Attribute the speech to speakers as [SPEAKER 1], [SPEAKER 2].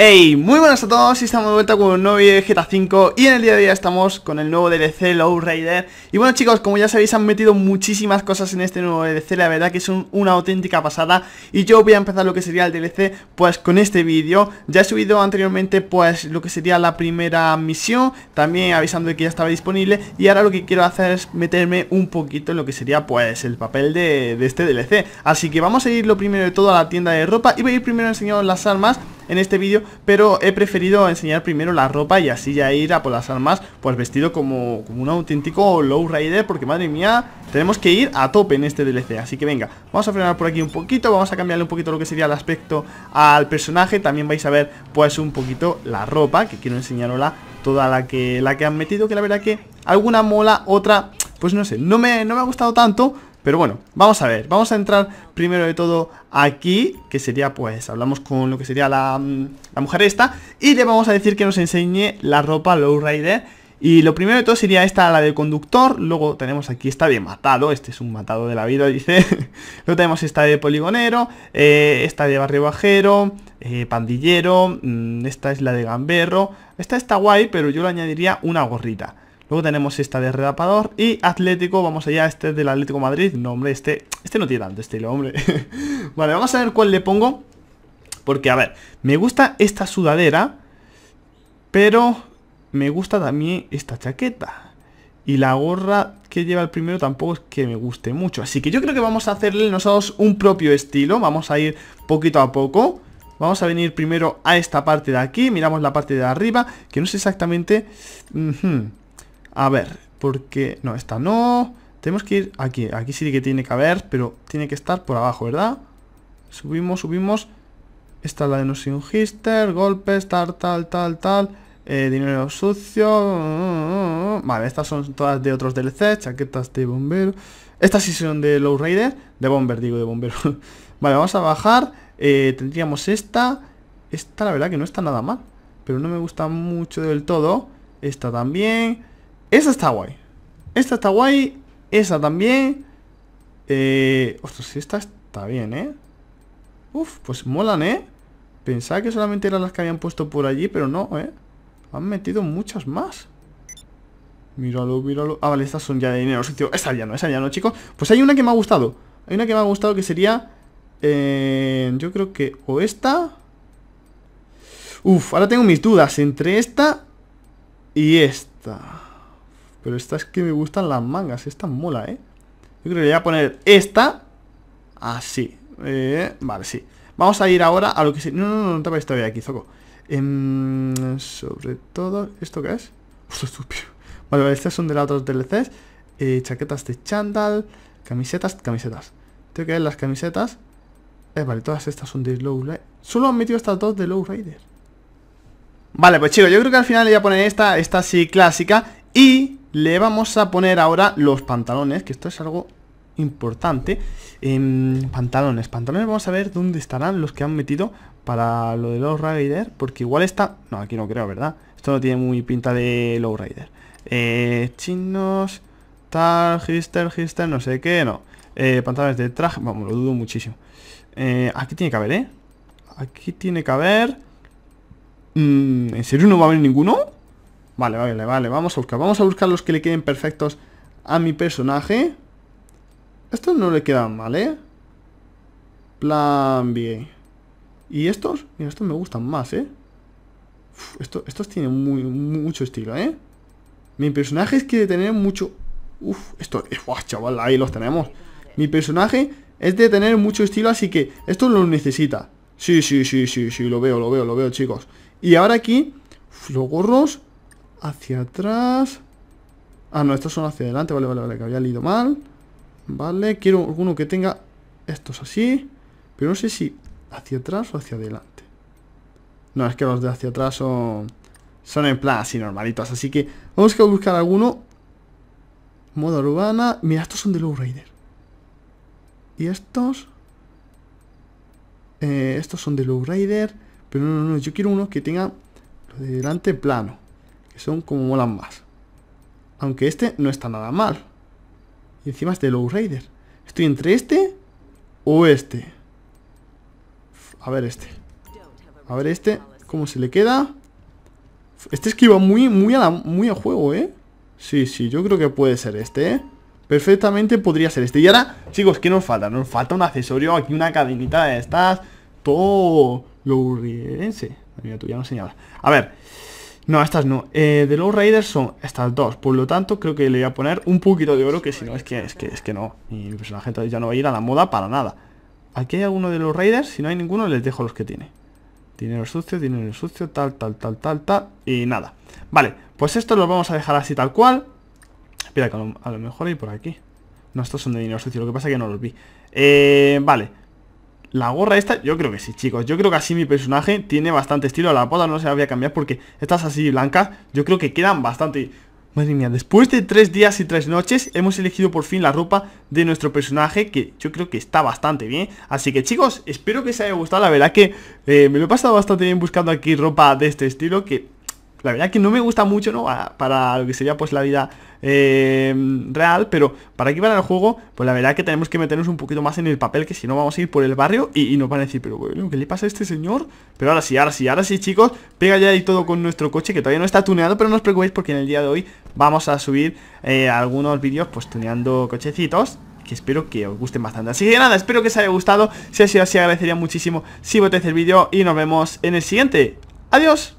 [SPEAKER 1] Hey, muy buenas a todos y estamos de vuelta con un nuevo de GTA 5 Y en el día de hoy estamos con el nuevo DLC Low Raider Y bueno chicos, como ya sabéis han metido muchísimas cosas en este nuevo DLC La verdad que es una auténtica pasada Y yo voy a empezar lo que sería el DLC pues con este vídeo Ya he subido anteriormente pues lo que sería la primera misión También avisando de que ya estaba disponible Y ahora lo que quiero hacer es meterme un poquito en lo que sería pues el papel de, de este DLC Así que vamos a ir lo primero de todo a la tienda de ropa Y voy a ir primero enseñando las armas en este vídeo Pero he preferido enseñar primero la ropa y así ya ir a por las armas Pues vestido como, un auténtico lowrider Porque madre mía, tenemos que ir a tope en este DLC Así que venga, vamos a frenar por aquí un poquito Vamos a cambiarle un poquito lo que sería el aspecto al personaje También vais a ver pues un poquito la ropa Que quiero la toda la que, la que han metido Que la verdad que alguna mola, otra... Pues no sé, no me, no me ha gustado tanto pero bueno, vamos a ver, vamos a entrar primero de todo aquí, que sería pues, hablamos con lo que sería mm, la, mujer esta, y le vamos a decir que nos enseñe la ropa Lowrider. Y lo primero de todo sería esta, la del conductor, luego tenemos aquí esta de matado, este es un matado de la vida, dice. luego tenemos esta de poligonero, eh, esta de barrio bajero, eh, pandillero, mm, esta es la de gamberro. Esta está guay, pero yo le añadiría una gorrita. Luego tenemos esta de redapador y Atlético, vamos allá, este del Atlético Madrid. No, hombre, este, este no tiene tanto estilo, hombre. vale, vamos a ver cuál le pongo. Porque, a ver, me gusta esta sudadera, pero me gusta también esta chaqueta. Y la gorra que lleva el primero tampoco es que me guste mucho. Así que yo creo que vamos a hacerle nosotros un propio estilo. Vamos a ir poquito a poco. Vamos a venir primero a esta parte de aquí. Miramos la parte de arriba, que no es exactamente... A ver, porque... No, esta no. Tenemos que ir aquí. Aquí sí que tiene que haber, pero tiene que estar por abajo, ¿verdad? Subimos, subimos. Esta es la de noción un hister, golpes, tal, tal, tal, tal. Eh, dinero sucio. Vale, estas son todas de otros DLC, chaquetas de bombero. Estas sí son de Low Raider. De bomber, digo, de bombero. vale, vamos a bajar. Eh, tendríamos esta. Esta la verdad que no está nada mal. Pero no me gusta mucho del todo. Esta también. Esa está guay. Esta está guay. Esa también. Eh, ostras, esta está bien, ¿eh? Uf, pues molan, ¿eh? Pensaba que solamente eran las que habían puesto por allí, pero no, ¿eh? Han metido muchas más. Míralo, míralo. Ah, vale, estas son ya de dinero Esta ya no, esa ya no, chicos. Pues hay una que me ha gustado. Hay una que me ha gustado que sería... Eh, yo creo que o esta... Uf, ahora tengo mis dudas entre esta y esta. Pero esta es que me gustan las mangas. Esta mola, ¿eh? Yo creo que le voy a poner esta. Así. Eh, vale, sí. Vamos a ir ahora a lo que se... No, no, no, no te vayas todavía aquí, Zoco. Em, sobre todo. ¿Esto qué es? Uf, estúpido. Vale, vale, estas son de las otras DLCs. Eh, chaquetas de chandal. Camisetas, camisetas. Tengo que ver las camisetas. Eh, vale, todas estas son de Low Rider. Solo han metido estas dos de Low Rider. Vale, pues chicos, yo creo que al final le voy a poner esta, esta sí clásica. Y le vamos a poner ahora los pantalones, que esto es algo importante. Em, pantalones, pantalones, vamos a ver dónde estarán los que han metido para lo de los Rider, porque igual está... No, aquí no creo, ¿verdad? Esto no tiene muy pinta de Low Rider. Eh, chinos, tal, hister, hister, no sé qué, no. Eh, pantalones de traje, vamos, lo dudo muchísimo. Eh, aquí tiene que haber, ¿eh? Aquí tiene que haber... Mm, ¿En serio no va a haber ninguno? Vale, vale, vale, vamos a buscar. Vamos a buscar los que le queden perfectos a mi personaje. Estos no le quedan mal, ¿eh? Plan bien. ¿Y estos? Mira, estos me gustan más, ¿eh? estos tienen muy, mucho estilo, ¿eh? Mi personaje es que de tener mucho... Uf, esto... Uf, chaval, ahí los tenemos. Mi personaje es de tener mucho estilo, así que esto lo necesita. Sí, sí, sí, sí, sí, lo veo, lo veo, lo veo, chicos. Y ahora aquí, los gorros Hacia atrás. Ah, no, estos son hacia adelante. Vale, vale, vale, que había leído mal. Vale, quiero alguno que tenga estos así. Pero no sé si hacia atrás o hacia adelante. No, es que los de hacia atrás son... Son en plan así normalitos. Así que vamos a buscar alguno. Moda urbana. Mira, estos son de lowrider Y estos... Eh, estos son de lowrider Pero no, no, no. Yo quiero uno que tenga lo de delante plano son como molan más. Aunque este no está nada mal. Y encima es de Low Raider. Estoy entre este o este. A ver este. A ver este. ¿Cómo se le queda? Este esquiva muy, muy, a muy a juego, ¿eh? Sí, sí, yo creo que puede ser este, ¿eh? Perfectamente podría ser este. Y ahora, chicos, ¿qué nos falta? Nos falta un accesorio, aquí una cadenita de estas. Todo lo Mira, ya no A ver. No, estas no. Eh, de los Raiders son estas dos. Por lo tanto, creo que le voy a poner un poquito de oro, que si no, es que, es que, es que no. Mi personaje ya no va a ir a la moda para nada. Aquí hay alguno de los Raiders. Si no hay ninguno, les dejo los que tiene. Dinero sucio, dinero sucio, tal, tal, tal, tal, tal. Y nada. Vale, pues esto lo vamos a dejar así tal cual. Espera, que a lo, mejor hay por aquí. No, estos son de dinero sucio. Lo que pasa es que no los vi. Eh, vale. La gorra esta, yo creo que sí, chicos Yo creo que así mi personaje tiene bastante estilo La poda no se la voy a cambiar porque estas así blancas Yo creo que quedan bastante... Madre mía, después de tres días y tres noches hemos elegido por fin la ropa de nuestro personaje que yo creo que está bastante bien Así que chicos, espero que os haya gustado, la verdad que eh, me lo he pasado bastante bien buscando aquí ropa de este estilo que la verdad que no me gusta mucho, ¿no? Para, lo que sería pues la vida eh, real, pero para que para el juego, pues la verdad que tenemos que meternos un poquito más en el papel, que si no vamos a ir por el barrio y, nos van a decir, pero bueno, ¿qué le pasa a este señor? Pero ahora sí, ahora sí, ahora sí, chicos, pega ya ahí todo con nuestro coche, que todavía no está tuneado, pero no os preocupéis porque en el día de hoy vamos a subir eh, algunos vídeos pues tuneando cochecitos que espero que os gusten bastante Así que nada, espero que os haya gustado Si ha sido así agradecería muchísimo si votéis el vídeo Y nos vemos en el siguiente Adiós